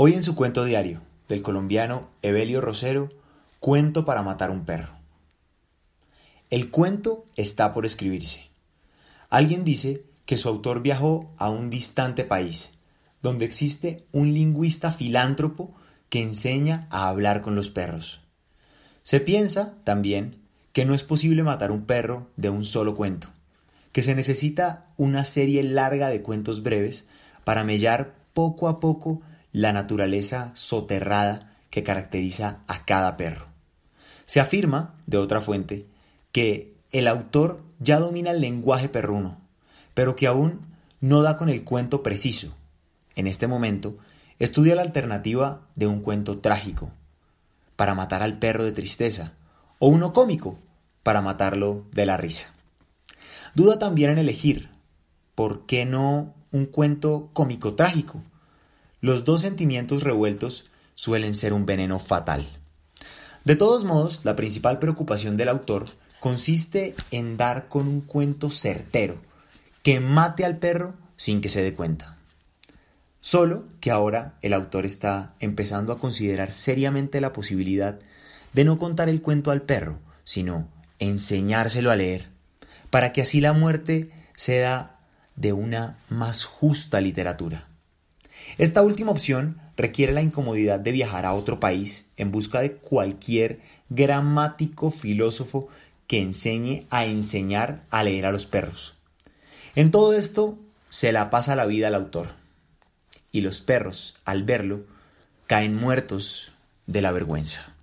Hoy en su cuento diario del colombiano Evelio Rosero, Cuento para matar un perro. El cuento está por escribirse. Alguien dice que su autor viajó a un distante país, donde existe un lingüista filántropo que enseña a hablar con los perros. Se piensa, también, que no es posible matar un perro de un solo cuento, que se necesita una serie larga de cuentos breves para mellar poco a poco la naturaleza soterrada que caracteriza a cada perro. Se afirma, de otra fuente, que el autor ya domina el lenguaje perruno, pero que aún no da con el cuento preciso. En este momento, estudia la alternativa de un cuento trágico, para matar al perro de tristeza, o uno cómico, para matarlo de la risa. Duda también en elegir, ¿por qué no un cuento cómico trágico? Los dos sentimientos revueltos suelen ser un veneno fatal. De todos modos, la principal preocupación del autor consiste en dar con un cuento certero, que mate al perro sin que se dé cuenta. Solo que ahora el autor está empezando a considerar seriamente la posibilidad de no contar el cuento al perro, sino enseñárselo a leer, para que así la muerte sea de una más justa literatura. Esta última opción requiere la incomodidad de viajar a otro país en busca de cualquier gramático filósofo que enseñe a enseñar a leer a los perros. En todo esto se la pasa la vida al autor. Y los perros, al verlo, caen muertos de la vergüenza.